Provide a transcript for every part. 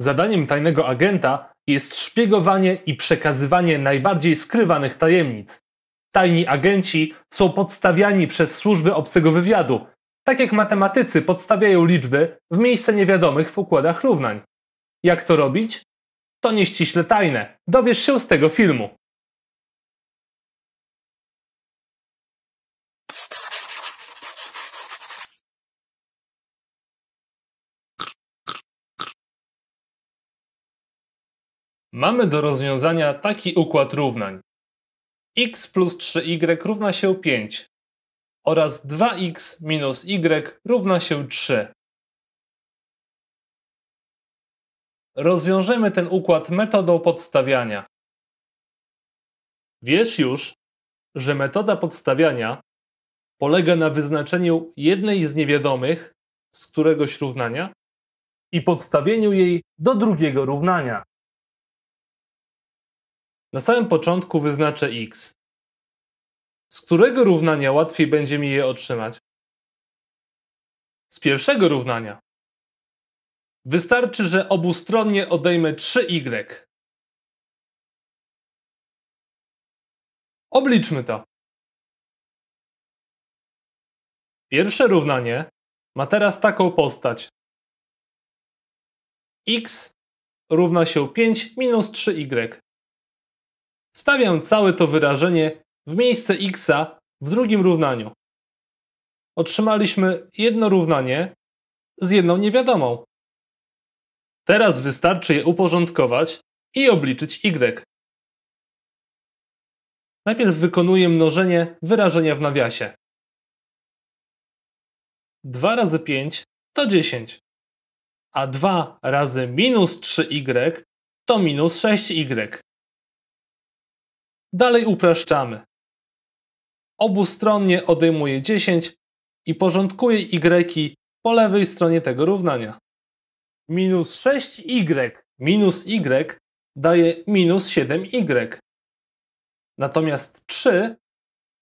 Zadaniem tajnego agenta jest szpiegowanie i przekazywanie najbardziej skrywanych tajemnic. Tajni agenci są podstawiani przez służby obcego wywiadu, tak jak matematycy podstawiają liczby w miejsce niewiadomych w układach równań. Jak to robić? To nieściśle tajne. Dowiesz się z tego filmu. Mamy do rozwiązania taki układ równań. x plus 3y y równa się 5 oraz 2x minus y równa się 3. Rozwiążemy ten układ metodą podstawiania. Wiesz już, że metoda podstawiania polega na wyznaczeniu jednej z niewiadomych z któregoś równania i podstawieniu jej do drugiego równania. Na samym początku wyznaczę x, z którego równania łatwiej będzie mi je otrzymać. Z pierwszego równania. Wystarczy, że obustronnie odejmę 3y. Y. Obliczmy to. Pierwsze równanie ma teraz taką postać. x równa się 5 minus 3y. Wstawiam całe to wyrażenie w miejsce x w drugim równaniu. Otrzymaliśmy jedno równanie z jedną niewiadomą. Teraz wystarczy je uporządkować i obliczyć y. Najpierw wykonuję mnożenie wyrażenia w nawiasie. 2 razy 5 to 10, a 2 razy minus 3y y to minus 6y. Dalej upraszczamy. Obustronnie odejmuje 10 i porządkuje y po lewej stronie tego równania. Minus 6y minus y daje minus 7y. Natomiast 3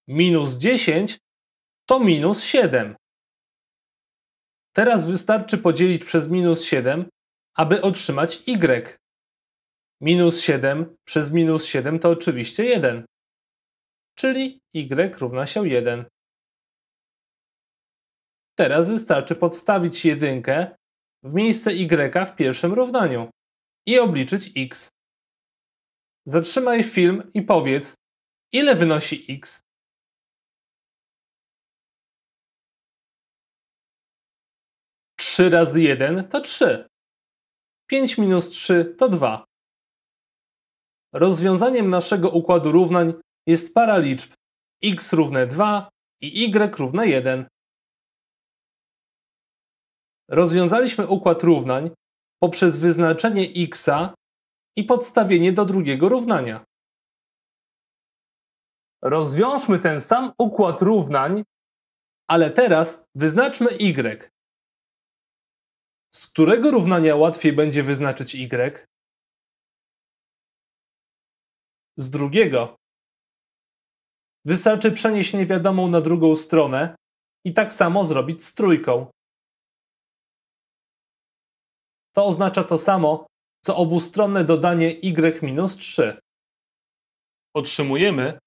minus 10 to minus 7. Teraz wystarczy podzielić przez minus 7, aby otrzymać y. Minus 7 przez minus 7 to oczywiście 1, czyli y równa się 1. Teraz wystarczy podstawić jedynkę w miejsce y w pierwszym równaniu i obliczyć x. Zatrzymaj film i powiedz, ile wynosi x. Trzy razy jeden to trzy. Pięć minus trzy to dwa. Rozwiązaniem naszego układu równań jest para liczb x równe 2 i y równe 1. Rozwiązaliśmy układ równań poprzez wyznaczenie x i podstawienie do drugiego równania. Rozwiążmy ten sam układ równań, ale teraz wyznaczmy y. Z którego równania łatwiej będzie wyznaczyć y? z drugiego. Wystarczy przenieść niewiadomą na drugą stronę i tak samo zrobić z trójką. To oznacza to samo, co obustronne dodanie y-3. Otrzymujemy,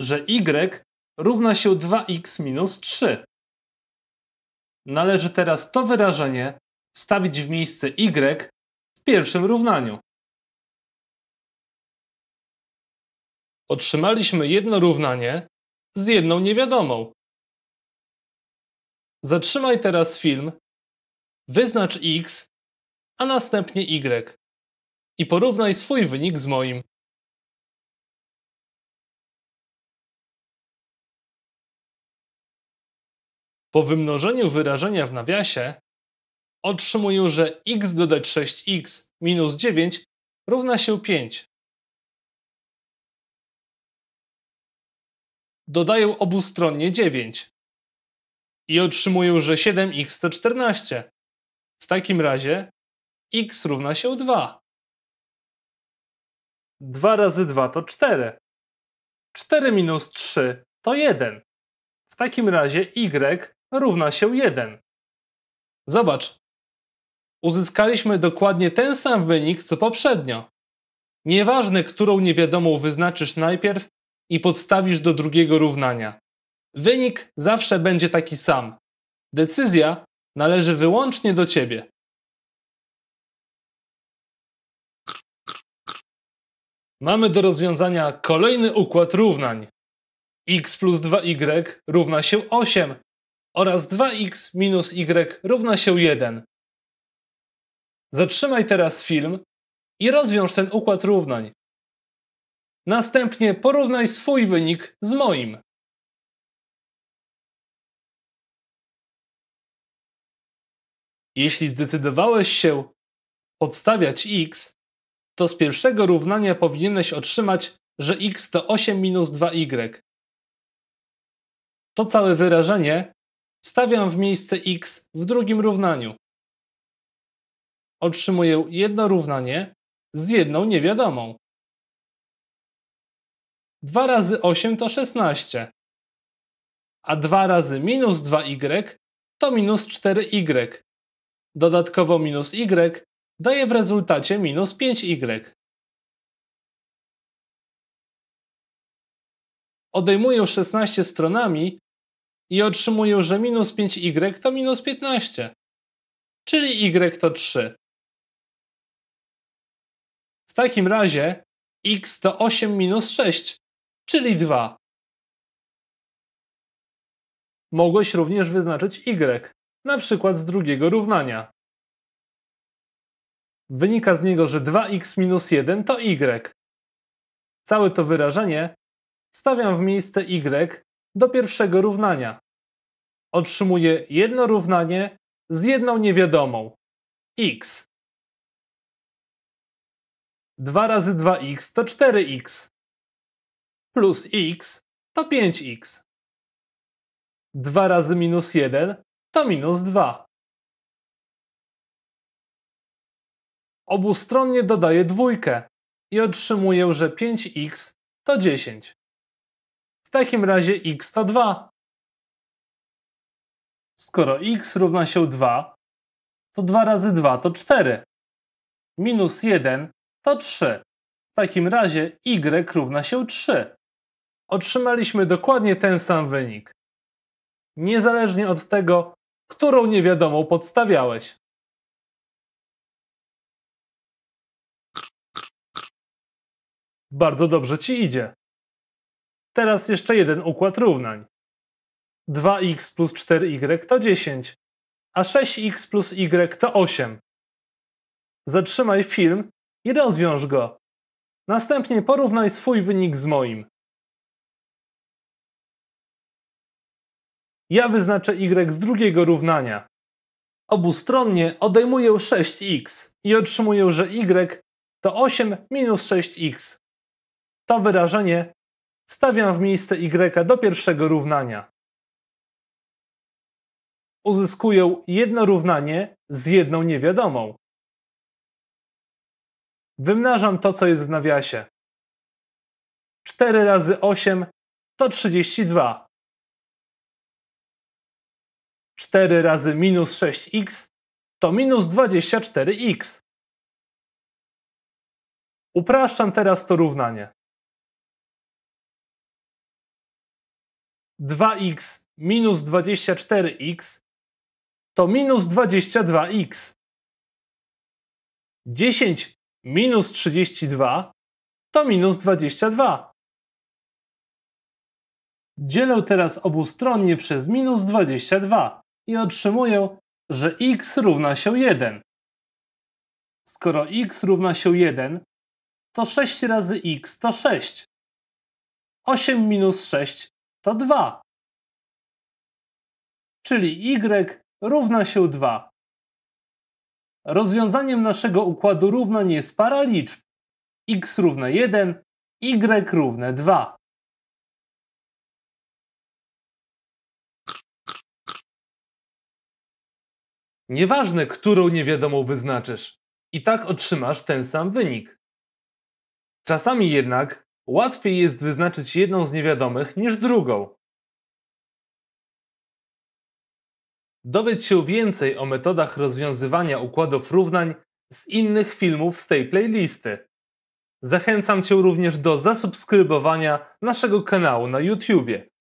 że y równa się 2x-3. Należy teraz to wyrażenie wstawić w miejsce y w pierwszym równaniu. otrzymaliśmy jedno równanie z jedną niewiadomą. Zatrzymaj teraz film, wyznacz x, a następnie y i porównaj swój wynik z moim. Po wymnożeniu wyrażenia w nawiasie otrzymuję, że x dodać 6x minus 9 równa się 5. dodają obustronnie 9 i otrzymują, że 7x to 14. W takim razie x równa się 2. 2 razy 2 to 4. 4 minus 3 to 1. W takim razie y równa się 1. Zobacz. Uzyskaliśmy dokładnie ten sam wynik co poprzednio. Nieważne, którą niewiadomą wyznaczysz najpierw, i podstawisz do drugiego równania. Wynik zawsze będzie taki sam. Decyzja należy wyłącznie do ciebie. Mamy do rozwiązania kolejny układ równań. x plus 2y równa się 8 oraz 2x minus y równa się 1. Zatrzymaj teraz film i rozwiąż ten układ równań. Następnie porównaj swój wynik z moim. Jeśli zdecydowałeś się podstawiać x, to z pierwszego równania powinieneś otrzymać, że x to 8 minus 2y. To całe wyrażenie wstawiam w miejsce x w drugim równaniu. Otrzymuję jedno równanie z jedną niewiadomą. 2 razy 8 to 16, a 2 razy minus 2y to minus 4y. Y. Dodatkowo minus y daje w rezultacie minus 5y. Odejmuję 16 stronami i otrzymuję, że minus 5y to minus 15, czyli y to 3. W takim razie x to 8 minus 6, czyli 2. Mogłeś również wyznaczyć y, na przykład z drugiego równania. Wynika z niego, że 2x minus 1 to y. Całe to wyrażenie stawiam w miejsce y do pierwszego równania. Otrzymuję jedno równanie z jedną niewiadomą x. 2 razy 2x to 4x plus x to 5x. 2 razy minus 1 to minus 2. Obustronnie dodaję dwójkę i otrzymuję, że 5x to 10. W takim razie x to 2. Skoro x równa się 2, to 2 razy 2 to 4. Minus 1 to 3. W takim razie y równa się 3 otrzymaliśmy dokładnie ten sam wynik. Niezależnie od tego, którą niewiadomą podstawiałeś. Bardzo dobrze ci idzie. Teraz jeszcze jeden układ równań. 2x plus 4y y to 10, a 6x plus y to 8. Zatrzymaj film i rozwiąż go. Następnie porównaj swój wynik z moim. Ja wyznaczę y z drugiego równania. Obustronnie odejmuję 6x i otrzymuję, że y to 8 minus 6x. To wyrażenie wstawiam w miejsce y do pierwszego równania. Uzyskuję jedno równanie z jedną niewiadomą. Wymnażam to, co jest w nawiasie. 4 razy 8 to 32. 4 razy minus 6x to minus 24x. Upraszczam teraz to równanie. 2x minus 24x to minus 22x. 10 minus 32 to minus 22. Dzielę teraz obustronnie przez minus 22 i otrzymuję, że x równa się 1. Skoro x równa się 1, to 6 razy x to 6. 8 minus 6 to 2. Czyli y równa się 2. Rozwiązaniem naszego układu równań jest para liczb x równa 1, y równe 2. Nieważne, którą niewiadomą wyznaczysz, i tak otrzymasz ten sam wynik. Czasami jednak łatwiej jest wyznaczyć jedną z niewiadomych niż drugą. Dowiedz się więcej o metodach rozwiązywania układów równań z innych filmów z tej playlisty. Zachęcam Cię również do zasubskrybowania naszego kanału na YouTube.